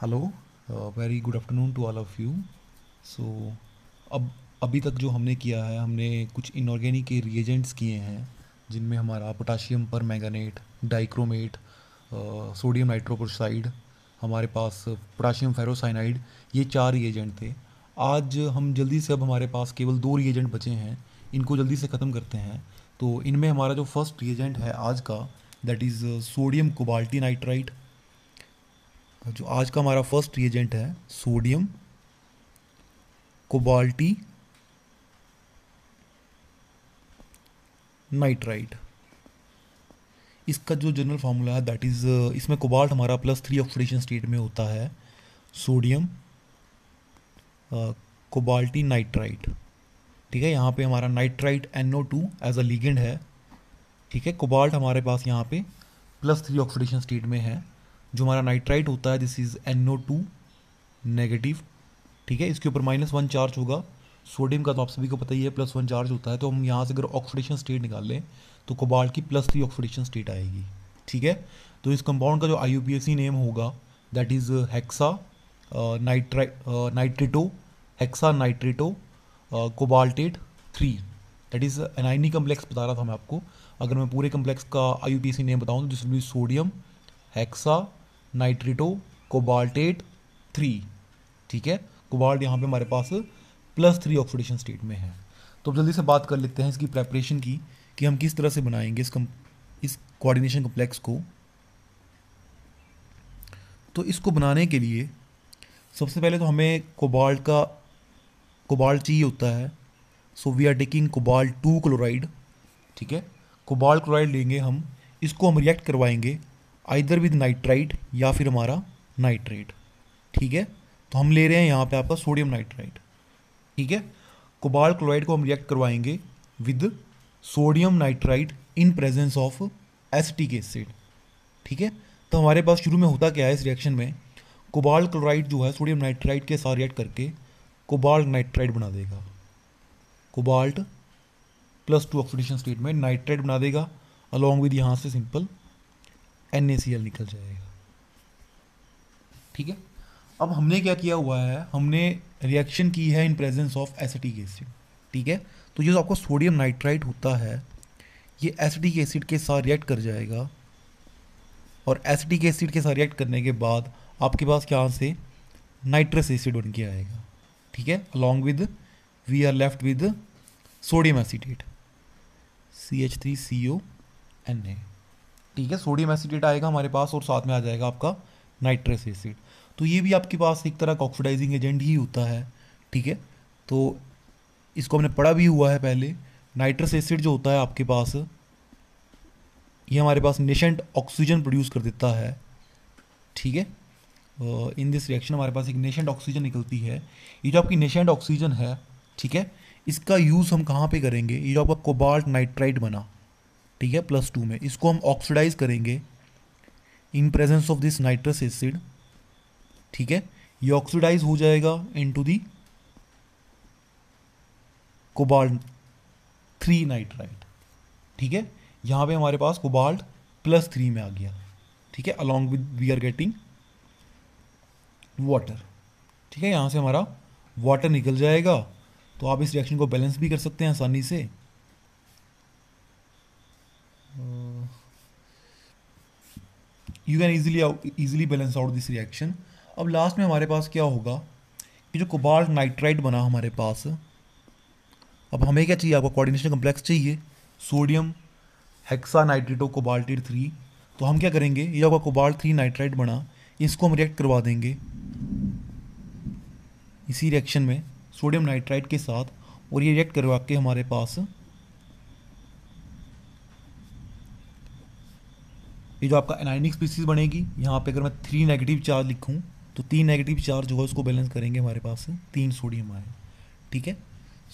hello very good afternoon to all of you so अब अभी तक जो हमने किया है हमने कुछ इनऑर्गेनिक रिएजेंट्स किए हैं जिनमें हमारा पोटाशियम पर मैगानेट डाइक्रोमेट सोडियम नाइट्रोपोसाइड हमारे पास पोटाशियम फेरोसाइनाइड ये चार रिएजेंट थे आज हम जल्दी से अब हमारे पास केवल दो रिएजेंट बचे हैं इनको जल्दी से ख़त्म करते हैं तो इनमें हमारा जो फर्स्ट रिएजेंट है आज का that is sodium cobalti nitrite जो आज का हमारा फर्स्ट रिएजेंट है सोडियम कोबाल्टी नाइट्राइड इसका जो जनरल फार्मूला है दैट इज़ इसमें कोबाल्ट हमारा प्लस थ्री ऑक्सीडेशन स्टेट में होता है सोडियम कोबाल्टी नाइट्राइड ठीक है यहाँ पे हमारा nitrite N O two as a ligand है ठीक है कोबाल्ट हमारे पास यहाँ पे प्लस थ्री ऑक्सीडेशन स्टेट में है जो हमारा नाइट्राइट होता है this is N O two negative ठीक है इसके ऊपर माइनस वन चार्ज होगा सोडियम का तो आप सभी को पता ही है प्लस वन चार्ज होता है तो हम यहाँ से अगर ऑक्सीडेशन स्टेट निकाल लें तो कोबाल्ट की प्लस थ्री ऑक्सीडेशन स्टेट आएगी ठीक है तो इस कंपाउंड का जो आई नेम होगा that is hexa nitri nitrito hexa नाइट्रेटो cobaltate three that is anionic complex बता रहा था मैं आपको अगर मैं पूरे कम्प्लेक्स का आई नेम बताऊँ तो जिसमें सोडियम हेक्सा नाइट्रेटो कोबाल्टेट थ्री ठीक है कोबाल्ट यहाँ पे हमारे पास प्लस थ्री ऑक्सीडेशन स्टेट में है तो अब जल्दी से बात कर लेते हैं इसकी प्रेपरेशन की कि हम किस तरह से बनाएंगे इस कम इस कोऑर्डिनेशन कम्प्लेक्स को तो इसको बनाने के लिए सबसे पहले तो हमें कोबाल्ट का कोबाल्ट चाहिए होता है so we are taking cobalt two chloride ठीक है कोबाल्ट क्लोराइड लेंगे हम इसको हम रिएक्ट करवाएंगे आइदर विद नाइट्राइट या फिर हमारा नाइट्रेट ठीक है तो हम ले रहे हैं यहाँ पे आपका सोडियम नाइट्राइट ठीक है कोबाल क्लोराइड को हम रिएक्ट करवाएंगे with sodium nitrite in presence of acetic acid ठीक है तो हमारे पास शुरू में होता क्या है इस रिएक्शन में कोबाल क्लोराइड जो है सोडियम नाइट्राइट के साथ रिएक्ट करके कोबाल्ट नाइट्राइट बना देगा cobalt plus two oxidation state में नाइट्राइट बना देगा अलॉन्ग विद यहाँ से सिंपल एन निकल जाएगा ठीक है अब हमने क्या किया हुआ है हमने रिएक्शन की है in presence of acetic acid ठीक है तो ये जो आपको सोडियम नाइट्राइट होता है ये एसिटिक एसिड के साथ रिएक्ट कर जाएगा और एसिटिक एसिड के साथ रिएक्ट करने के बाद आपके पास यहाँ से नाइट्रस एसिड बन के आएगा ठीक है along with we are left with sodium acetate C H three C O N A ठीक है सोडियम एसिडेट आएगा हमारे पास और साथ में आ जाएगा आपका नाइट्रस एसिड तो ये भी आपके पास एक तरह का ऑक्सीडाइजिंग एजेंट ही होता है ठीक है तो इसको हमने पढ़ा भी हुआ है पहले नाइट्रस एसिड जो होता है आपके पास ये हमारे पास नेशेंट ऑक्सीजन प्रोड्यूस कर देता है ठीक है इन दिस रिएक्शन हमारे पास एक नेशेंट ऑक्सीजन निकलती है ये जो आपकी नेशेंट ऑक्सीजन है ठीक है इसका यूज़ हम कहाँ पे करेंगे ये जो आपका कोबाल्ट नाइट्राइड बना ठीक है प्लस टू में इसको हम ऑक्सीडाइज करेंगे in presence of this nitrous acid ठीक है ये ऑक्सीडाइज हो जाएगा into the cobalt three nitrite ठीक है यहाँ पे हमारे पास कोबाल्ट प्लस थ्री में आ गया ठीक है along with we are getting water ठीक है यहाँ से हमारा वाटर निकल जाएगा तो आप इस रिएक्शन को बैलेंस भी कर सकते हैं आसानी से you can easily easily balance out this reaction अब लास्ट में हमारे पास क्या होगा कि जो कोबाल्ट नाइट्राइड बना हमारे पास अब हमें क्या चाहिए आपको कोऑर्डिनेशन कम्प्लेक्स चाहिए sodium hexa nitrito cobaltate three तो हम क्या करेंगे ये आपका कोबाल्ट थ्री नाइट्राइड बना इसको हम रिएक्ट करवा देंगे इसी रिएक्शन में सोडियम नाइट्राइड के साथ और ये रिएक्ट करवा के हमारे पास ये जो आपका एनाइनिक स्पीसीज बनेगी यहाँ पे अगर मैं थ्री नेगेटिव चार्ज लिखूँ तो तीन नेगेटिव चार्ज जो है उसको बैलेंस करेंगे हमारे पास तीन सोडियम आए ठीक है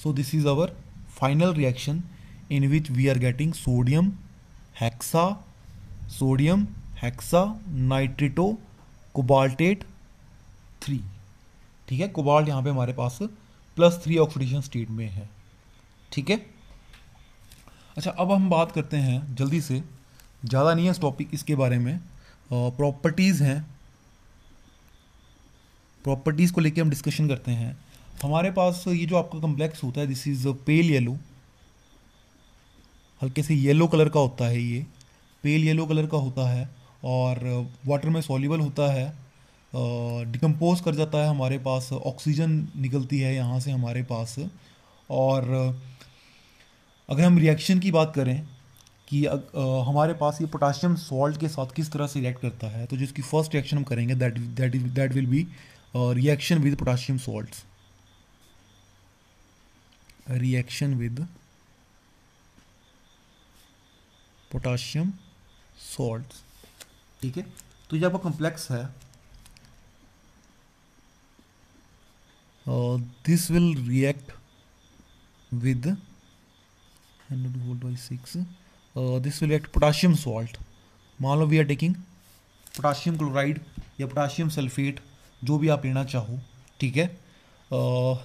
so this is our final reaction in which we are getting sodium hexa sodium hexa nitrito cobaltate three ठीक है कोबाल्ट यहाँ पे हमारे पास प्लस थ्री ऑक्सीडेशन स्टेट में है ठीक है अच्छा अब हम बात करते हैं जल्दी से ज़्यादा नहीं है टॉपिक इसके बारे में प्रॉपर्टीज़ हैं प्रॉपर्टीज़ को लेके हम डिस्कशन करते हैं हमारे पास ये जो आपका कम्प्लेक्स होता है दिस इज़ पेल येलो हल्के से येलो कलर का होता है ये पेल येलो कलर का होता है और वाटर में सॉल्यूबल होता है डिकम्पोज कर जाता है हमारे पास ऑक्सीजन निकलती है यहाँ से हमारे पास और अगर हम रिएक्शन की बात करें कि आ, हमारे पास ये पोटासियम सॉल्ट के साथ किस तरह से रिएक्ट करता है तो जिसकी फर्स्ट रिएक्शन हम करेंगे that that that will be reaction with potassium salts reaction with potassium salts ठीक है तो ये आपका कॉम्प्लेक्स है this will react with hundred volt by six this will act potassium salt मान लो we are taking potassium chloride या potassium sulphate जो भी आप लेना चाहो ठीक है uh,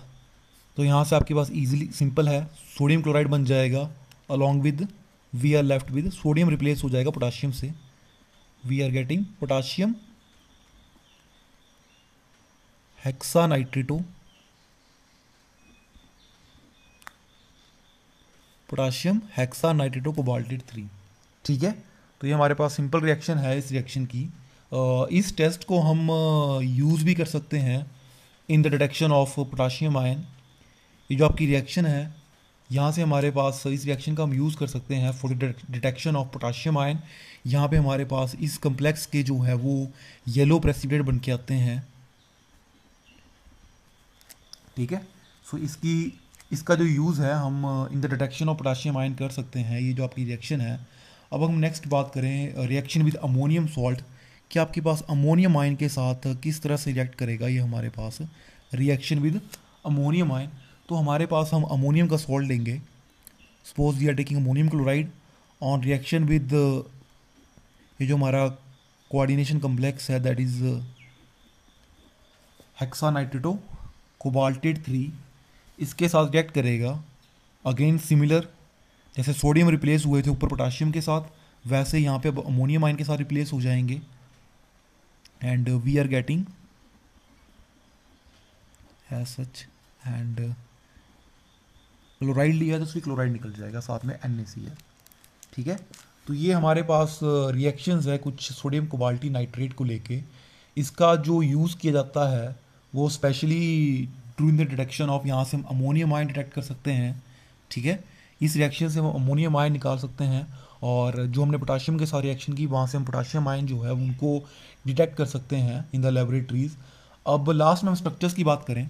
तो यहाँ से आपके पास ईजिली सिंपल है सोडियम क्लोराइड बन जाएगा along with we are left with sodium replace हो जाएगा पोटाशियम से we are getting potassium hexa nitrito potassium hexa नाइट्रेटो cobaltate three ठीक है तो ये हमारे पास सिंपल रिएक्शन है इस रिएक्शन की इस टेस्ट को हम यूज़ भी कर सकते हैं in the detection of potassium ion ये जो आपकी रिएक्शन है यहाँ से हमारे पास इस रिएक्शन का हम यूज़ कर सकते हैं for detection of potassium ion यहाँ पे हमारे पास इस कम्प्लेक्स के जो है वो येलो प्रेसिपिटेट बन के आते हैं ठीक है सो so, इसकी इसका जो यूज़ है हम in the detection of potassium ion कर सकते हैं ये जो आपकी रिएक्शन है अब हम नेक्स्ट बात करें रिएक्शन विद अमोनियम सॉल्ट कि आपके पास अमोनियम आयन के साथ किस तरह से रिएक्ट करेगा ये हमारे पास रिएक्शन विद अमोनियम आयन तो हमारे पास हम अमोनियम का सॉल्ट लेंगे suppose we are taking ammonium chloride on reaction with ये जो हमारा कोऑर्डिनेशन कम्प्लेक्स है that is hexa नाइट्रेटो cobaltate three इसके साथ रिएक्ट करेगा अगेन सिमिलर जैसे सोडियम रिप्लेस हुए थे ऊपर पोटाशियम के साथ वैसे यहाँ पे अब अमोनियम आइन के साथ रिप्लेस हो जाएंगे and we are getting such and chloride लिया तो उसकी क्लोराइड निकल जाएगा साथ में एन ठीक है तो ये हमारे पास रिएक्शंस uh, है कुछ सोडियम कोबाल्टी नाइट्रेट को लेके इसका जो यूज़ किया जाता है वो specially true in the detection of यहाँ से हम अमोनियम आयन डिटेक्ट कर सकते हैं ठीक है इस रिएक्शन से हम अमोनियम आयन निकाल सकते हैं और जो हमने पोटाशियम के साथ रिएक्शन की वहाँ से हम पोटाशियम आयन जो है उनको डिटेक्ट कर सकते हैं इन द लेबोरेटरीज अब लास्ट में हम स्ट्रक्चर्स की बात करें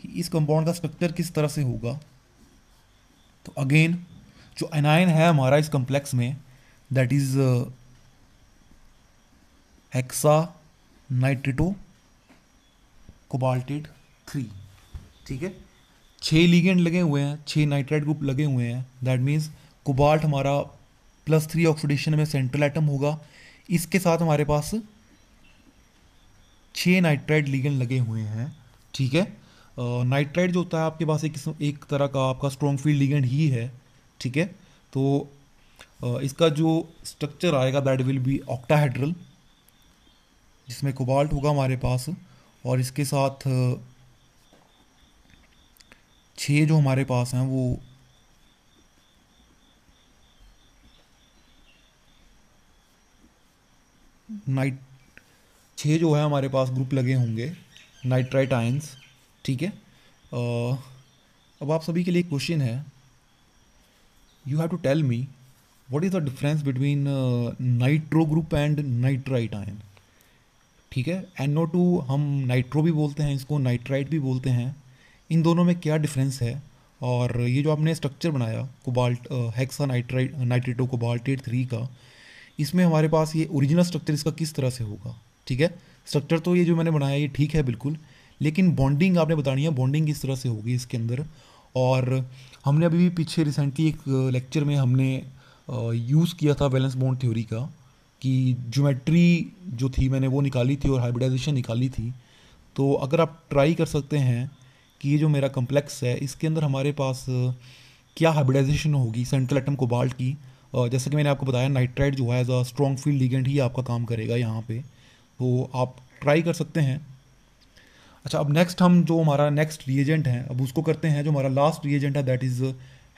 कि इस कंपाउंड का स्ट्रक्चर किस तरह से होगा तो अगेन जो एनायन है हमारा इस कम्प्लेक्स में that is hexa nitrito cobaltate three ठीक है छः लीगेंड लगे हुए हैं छः नाइट्राइड ग्रुप लगे हुए हैं दैट मीन्स कोबाल्ट हमारा प्लस थ्री ऑक्सीडेशन में सेंट्रल एटम होगा इसके साथ हमारे पास छः नाइट्राइड लीगेंड लगे हुए हैं ठीक है नाइट्राइड जो होता है आपके पास एक किस्म एक तरह का आपका स्ट्रॉन्ग फील्ड लिगेंड ही है ठीक है तो uh, इसका जो स्ट्रक्चर आएगा दैट विल बी ऑक्टाहेड्रल जिसमें कोबाल्ट होगा हमारे पास और इसके साथ छः जो हमारे पास हैं वो नाइट छः जो है हमारे पास ग्रुप लगे होंगे नाइट्राइट आयंस ठीक है अब आप सभी के लिए क्वेश्चन है you have to tell me what is the difference between nitro group and nitrite ion ठीक है एन टू हम नाइट्रो भी बोलते हैं इसको नाइट्राइट भी बोलते हैं इन दोनों में क्या डिफरेंस है और ये जो आपने स्ट्रक्चर बनाया cobalt hexa nitrite nitrato cobaltate three का इसमें हमारे पास ये ओरिजिनल स्ट्रक्चर इसका किस तरह से होगा ठीक है स्ट्रक्चर तो ये जो मैंने बनाया ये ठीक है बिल्कुल लेकिन बॉन्डिंग आपने बतानी है बॉन्डिंग किस तरह से होगी इसके अंदर और हमने अभी भी पीछे रिसेंटली एक लेक्चर में हमने यूज़ किया था बैलेंस बॉन्ड थ्योरी का कि ज्योमेट्री जो थी मैंने वो निकाली थी और हाइब्रिडाइजेशन निकाली थी तो अगर आप ट्राई कर सकते हैं कि ये जो मेरा कम्प्लेक्स है इसके अंदर हमारे पास क्या हाइब्रिडाइजेशन होगी सेंट्रल एटम कोबाल्ट की जैसे कि मैंने आपको बताया नाइट्राइड जो है as a strong field ligand ही आपका काम करेगा यहाँ पे तो आप ट्राई कर सकते हैं अच्छा अब नेक्स्ट हम जो हमारा नेक्स्ट रिएजेंट है अब उसको करते हैं जो हमारा लास्ट रिएजेंट है that is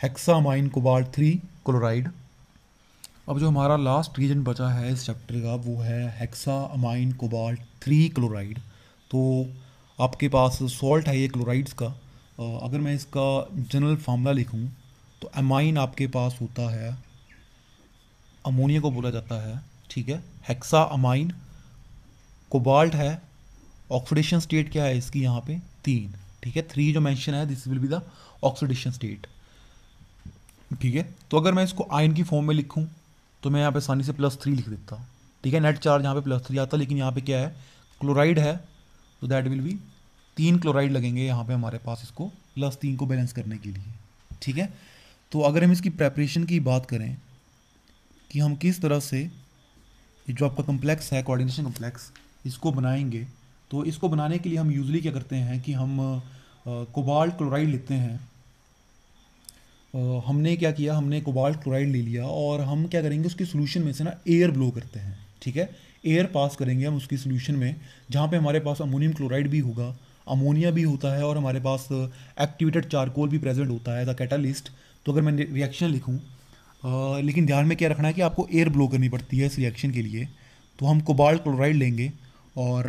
hexammine cobalt three chloride अब जो हमारा लास्ट रीजन बचा है इस चैप्टर का वो है hexa amine cobalt three chloride तो आपके पास सॉल्ट है ये क्लोराइड्स का अगर मैं इसका जनरल फार्मूला लिखूं तो अमाइन आपके पास होता है अमोनिया को बोला जाता है ठीक है हेक्सा अमाइन कोबाल्ट है ऑक्सीडेशन स्टेट क्या है इसकी यहाँ पे तीन ठीक है थ्री जो मेंशन है this will be the oxidation state ठीक है तो अगर मैं इसको आयन की फॉर्म में लिखूँ तो मैं यहाँ पे आसानी से प्लस थ्री लिख देता ठीक है नेट चार्ज यहाँ पे प्लस थ्री आता लेकिन यहाँ पे क्या है क्लोराइड है तो दैट विल बी तीन क्लोराइड लगेंगे यहाँ पे हमारे पास इसको प्लस तीन को बैलेंस करने के लिए ठीक है तो अगर हम इसकी प्रेपरेशन की बात करें कि हम किस तरह से जो आपका कम्प्लेक्स है कोऑर्डिनेशन कम्प्लेक्स इसको बनाएंगे तो इसको बनाने के लिए हम यूजली क्या करते हैं कि हम कोबाल्ट क्लोराइड लेते हैं हमने क्या किया हमने कोबाल्ट क्लोराइड ले लिया और हम क्या करेंगे उसके सोल्यूशन में से ना एयर ब्लो करते हैं ठीक है एयर पास करेंगे हम उसकी सोल्यूशन में जहाँ पे हमारे पास अमोनियम क्लोराइड भी होगा अमोनिया भी होता है और हमारे पास एक्टिवेटेड चारकोल भी प्रेजेंट होता है द कैटालिस्ट तो अगर मैं रिएक्शन लिखूँ लेकिन ध्यान में क्या रखना है कि आपको एयर ब्लो करनी पड़ती है इस रिएक्शन के लिए तो हम कोबाल्ट क्लोराइड लेंगे और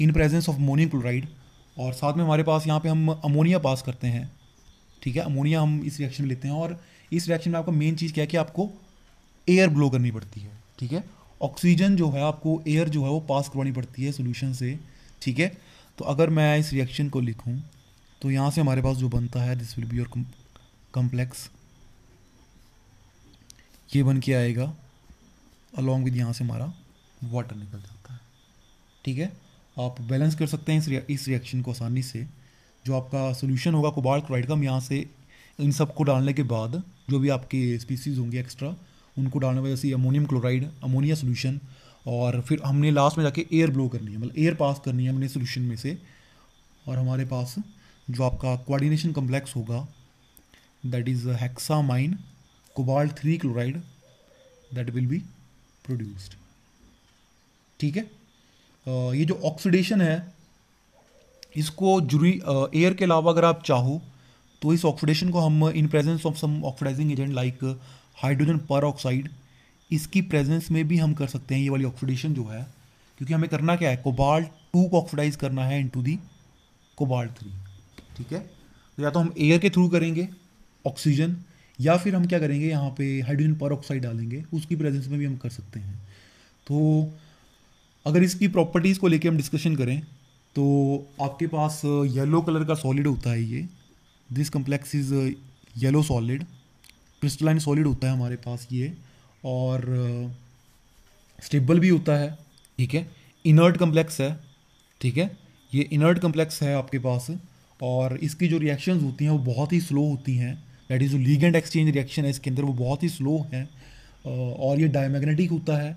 in presence of ammonium chloride और साथ में हमारे पास यहाँ पे हम अमोनिया पास करते हैं ठीक है अमोनिया हम इस रिएक्शन में लेते हैं और इस रिएक्शन में आपका मेन चीज़ क्या है कि आपको एयर ब्लो करनी पड़ती है ठीक है ऑक्सीजन जो है आपको एयर जो है वो पास करवानी पड़ती है सोल्यूशन से ठीक है तो अगर मैं इस रिएक्शन को लिखूँ तो यहाँ से हमारे पास जो बनता है this will be your complex ये बन के आएगा अलॉन्ग विद यहाँ से हमारा वाटर निकल जाता है ठीक है आप बैलेंस कर सकते हैं इस रिएक्शन को आसानी से जो आपका सोल्यूशन होगा कोबाल्ट क्लोराइड का हम यहाँ से इन सब को डालने के बाद जो भी आपके स्पीसीज होंगी एक्स्ट्रा उनको डालने वजह जैसे अमोनियम क्लोराइड अमोनिया सोल्यूशन और फिर हमने लास्ट में जाके एयर ब्लो करनी है मतलब एयर पास करनी है हमने सोल्यूशन में से और हमारे पास जो आपका कोऑर्डिनेशन कम्प्लेक्स होगा that is hexammine cobalt three chloride that will be produced ठीक है ये जो ऑक्सीडेशन है इसको जुरी एयर के अलावा अगर आप चाहो तो इस ऑक्सीडेशन को हम in presence of some oxidising agent like hydrogen peroxide इसकी प्रेजेंस में भी हम कर सकते हैं ये वाली ऑक्सीडेशन जो है क्योंकि हमें करना क्या है कोबाल टू को ऑक्सीडाइज करना है इनटू दी कोबाल थ्री ठीक है तो या तो हम एयर के थ्रू करेंगे ऑक्सीजन या फिर हम क्या करेंगे यहाँ पे हाइड्रोजन पर ऑक्साइड डालेंगे उसकी प्रेजेंस में भी हम कर सकते हैं तो अगर इसकी प्रॉपर्टीज़ को लेके हम डिस्कशन करें तो आपके पास येलो कलर का सॉलिड होता है ये this complex is yellow solid crystalline solid होता है हमारे पास ये और स्टेबल भी होता है ठीक है इनर्ट कम्प्लेक्स है ठीक है ये इनर्ट कम्प्लेक्स है आपके पास और इसकी जो रिएक्शंस होती हैं वो बहुत ही स्लो होती हैं दैट इज़ जो लीगेंट एक्सचेंज रिएक्शन है इसके अंदर वो बहुत ही स्लो है और ये डायमैग्नेटिक होता है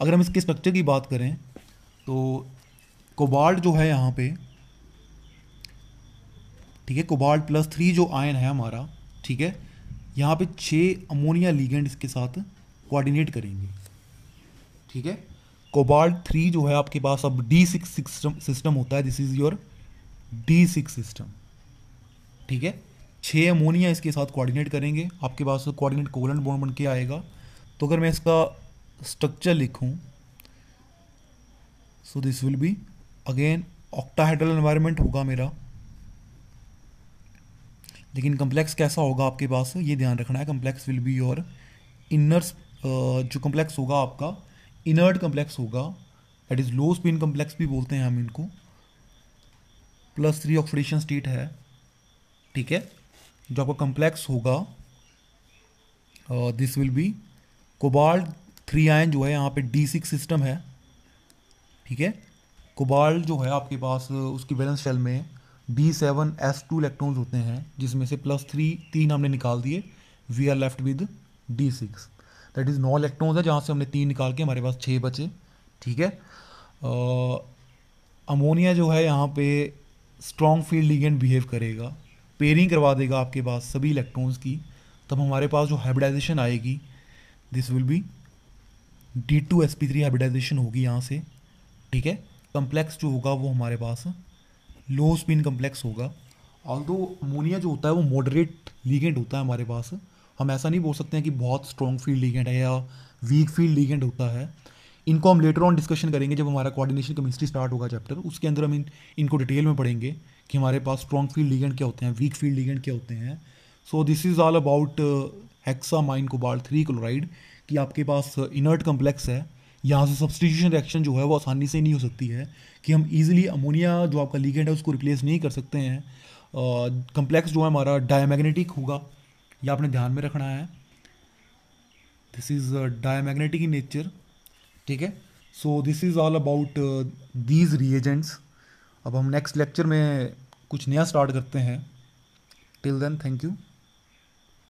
अगर हम इसके स्ट्रक्चर की बात करें तो कोबाल्ट जो है यहाँ पे ठीक है कोबाल्ट प्लस थ्री जो आयन है हमारा ठीक है यहाँ पे छः अमोनिया लीगेंड इसके साथ कोऑर्डिनेट करेंगे ठीक है कोबाल्ट थ्री जो है आपके पास अब डी सिक्स सिस्टम सिस्टम होता है this is your d six system ठीक है छः अमोनिया इसके साथ कोऑर्डिनेट करेंगे आपके पास कोऑर्डिनेट कोवलेंट बॉन्ड बन के आएगा तो अगर मैं इसका स्ट्रक्चर लिखूँ so this will be again octahedral environment होगा मेरा लेकिन कम्प्लेक्स कैसा होगा आपके पास ये ध्यान रखना है complex will be your inners जो कम्प्लेक्स होगा आपका इनर्ट कम्प्लेक्स होगा that is low spin complex भी बोलते हैं हम इनको प्लस थ्री ऑक्सीडेशन स्टेट है ठीक है जो आपका कम्प्लेक्स होगा this will be cobalt three ion जो है यहाँ पे डी सिक्स सिस्टम है ठीक है कोबाल्ट जो है आपके पास उसकी बैलेंस शेल में d seven s two electrons होते हैं जिसमें से प्लस थ्री तीन हमने निकाल दिए we are left with d six that is नौ इलेक्ट्रॉन्स है जहाँ से हमने तीन निकाल के हमारे पास छः बचे ठीक है अमोनिया जो है यहाँ पे स्ट्रॉन्ग फील्ड लिगेंड बिहेव करेगा पेयरिंग करवा देगा आपके पास सभी इलेक्ट्रॉन्स की तब हमारे पास जो हाइब्रिडाइजेशन आएगी this will be d two s p three hybridisation होगी यहाँ से ठीक है कम्प्लेक्स जो होगा वो हमारे पास लो स्पिन कम्प्लेक्स होगा ऑल दो अमोनिया जो होता है वो मॉडरेट लीगेंट होता है हमारे पास हम ऐसा नहीं बोल सकते हैं कि बहुत स्ट्रॉन्ग फील्ड लीगेंट है या वीक फील्ड लीगेंट होता है इनको हम लेटर ऑन डिस्कशन करेंगे जब हमारा कोऑर्डिनेशन केमिस्ट्री स्टार्ट होगा चैप्टर उसके अंदर हम इन इनको डिटेल में पढ़ेंगे कि हमारे पास स्ट्रॉन्ग फील्ड लीगेंट क्या होते हैं वीक फील्ड लीगेंट क्या होते हैं so this is all about hexammine cobalt three chloride कि आपके पास इनर्ट कम्प्लेक्स है यहाँ से सब्सटीट्यूशन रिएक्शन जो है वो आसानी से नहीं हो सकती है कि हम ईजिली अमोनिया जो आपका लीगेंड है उसको रिप्लेस नहीं कर सकते हैं कम्प्लेक्स जो है हमारा डायमैग्नेटिक होगा यह आपने ध्यान में रखना है this is diamagnetic in nature ठीक है so this is all about these reagents अब हम नेक्स्ट लेक्चर में कुछ नया स्टार्ट करते हैं टिल देन थैंक यू